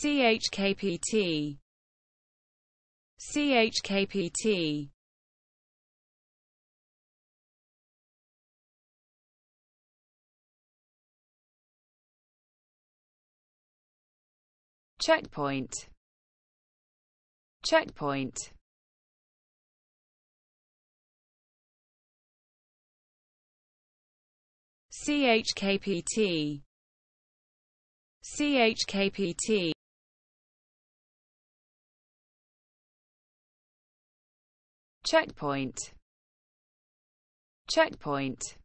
CHKPT CHKPT Checkpoint Checkpoint CHKPT CHKPT checkpoint checkpoint